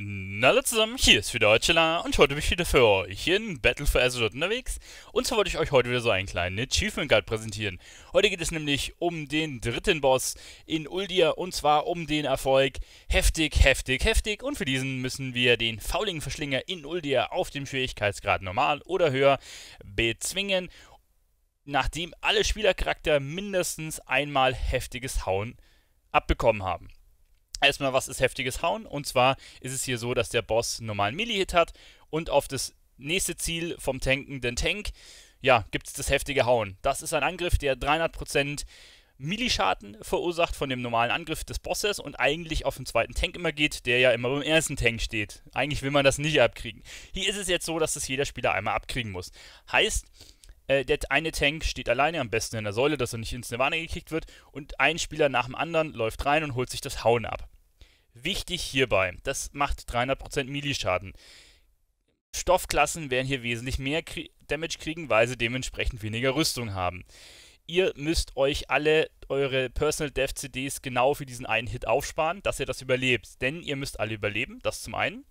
Hallo zusammen, hier ist wieder Deutschela und heute bin ich wieder für euch in Battle for Azeroth unterwegs und zwar wollte ich euch heute wieder so einen kleinen Achievement Guide präsentieren. Heute geht es nämlich um den dritten Boss in Uldia und zwar um den Erfolg heftig, heftig, heftig und für diesen müssen wir den fauligen Verschlinger in Uldia auf dem Schwierigkeitsgrad normal oder höher bezwingen, nachdem alle Spielercharakter mindestens einmal heftiges Hauen abbekommen haben erstmal was ist heftiges Hauen. Und zwar ist es hier so, dass der Boss einen normalen Melee-Hit hat und auf das nächste Ziel vom tankenden Tank, ja, gibt es das heftige Hauen. Das ist ein Angriff, der 300% Millischaden verursacht von dem normalen Angriff des Bosses und eigentlich auf den zweiten Tank immer geht, der ja immer beim ersten Tank steht. Eigentlich will man das nicht abkriegen. Hier ist es jetzt so, dass das jeder Spieler einmal abkriegen muss. Heißt, äh, der eine Tank steht alleine am besten in der Säule, dass er nicht ins Nirvana gekickt wird und ein Spieler nach dem anderen läuft rein und holt sich das Hauen ab. Wichtig hierbei, das macht 300% Melee-Schaden. Stoffklassen werden hier wesentlich mehr Krie Damage kriegen, weil sie dementsprechend weniger Rüstung haben. Ihr müsst euch alle eure Personal Death CDs genau für diesen einen Hit aufsparen, dass ihr das überlebt. Denn ihr müsst alle überleben, das zum einen.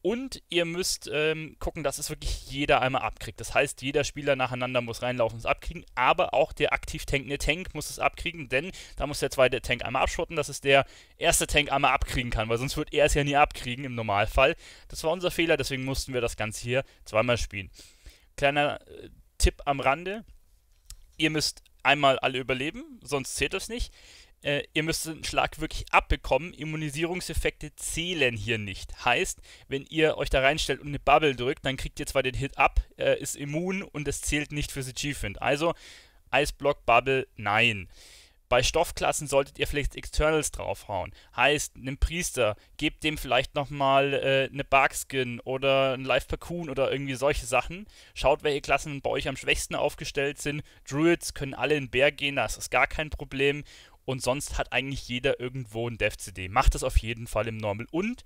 Und ihr müsst ähm, gucken, dass es wirklich jeder einmal abkriegt. Das heißt, jeder Spieler nacheinander muss reinlaufen und es abkriegen, aber auch der aktiv tankende Tank muss es abkriegen, denn da muss der zweite Tank einmal abschotten, dass es der erste Tank einmal abkriegen kann, weil sonst wird er es ja nie abkriegen im Normalfall. Das war unser Fehler, deswegen mussten wir das Ganze hier zweimal spielen. Kleiner äh, Tipp am Rande: Ihr müsst einmal alle überleben, sonst zählt das nicht äh, ihr müsst den Schlag wirklich abbekommen. Immunisierungseffekte zählen hier nicht. Heißt, wenn ihr euch da reinstellt und eine Bubble drückt, dann kriegt ihr zwar den Hit ab, äh, ist immun und es zählt nicht fürs Achievement. Also, Eisblock, Bubble, nein. Bei Stoffklassen solltet ihr vielleicht Externals draufhauen. Heißt, einem Priester, gebt dem vielleicht nochmal äh, eine Barkskin oder ein Live Parkoon oder irgendwie solche Sachen. Schaut, welche Klassen bei euch am schwächsten aufgestellt sind. Druids können alle in den Berg gehen, das ist gar kein Problem. Und sonst hat eigentlich jeder irgendwo ein Dev-CD. Macht das auf jeden Fall im Normal. Und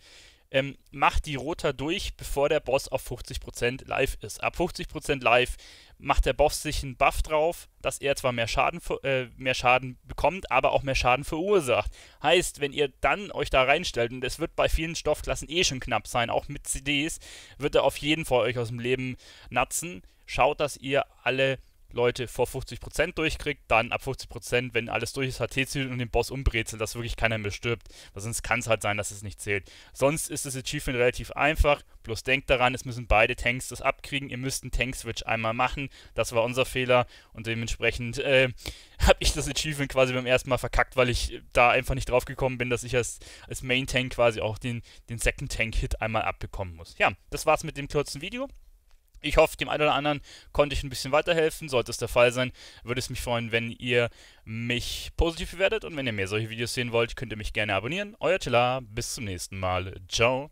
ähm, macht die Rota durch, bevor der Boss auf 50% live ist. Ab 50% live macht der Boss sich einen Buff drauf, dass er zwar mehr Schaden, äh, mehr Schaden bekommt, aber auch mehr Schaden verursacht. Heißt, wenn ihr dann euch da reinstellt, und es wird bei vielen Stoffklassen eh schon knapp sein, auch mit CDs, wird er auf jeden Fall euch aus dem Leben natzen. Schaut, dass ihr alle Leute vor 50% durchkriegt, dann ab 50%, wenn alles durch ist, HT zählt und den Boss umbrezelt, dass wirklich keiner mehr stirbt. Weil sonst kann es halt sein, dass es nicht zählt. Sonst ist das Achievement relativ einfach, bloß denkt daran, es müssen beide Tanks das abkriegen, ihr müsst einen Tank-Switch einmal machen, das war unser Fehler und dementsprechend äh, habe ich das Achievement quasi beim ersten Mal verkackt, weil ich da einfach nicht drauf gekommen bin, dass ich als, als Main-Tank quasi auch den, den Second-Tank-Hit einmal abbekommen muss. Ja, das war's mit dem kurzen Video. Ich hoffe, dem einen oder anderen konnte ich ein bisschen weiterhelfen. Sollte es der Fall sein, würde es mich freuen, wenn ihr mich positiv bewertet. Und wenn ihr mehr solche Videos sehen wollt, könnt ihr mich gerne abonnieren. Euer Tela, bis zum nächsten Mal. Ciao.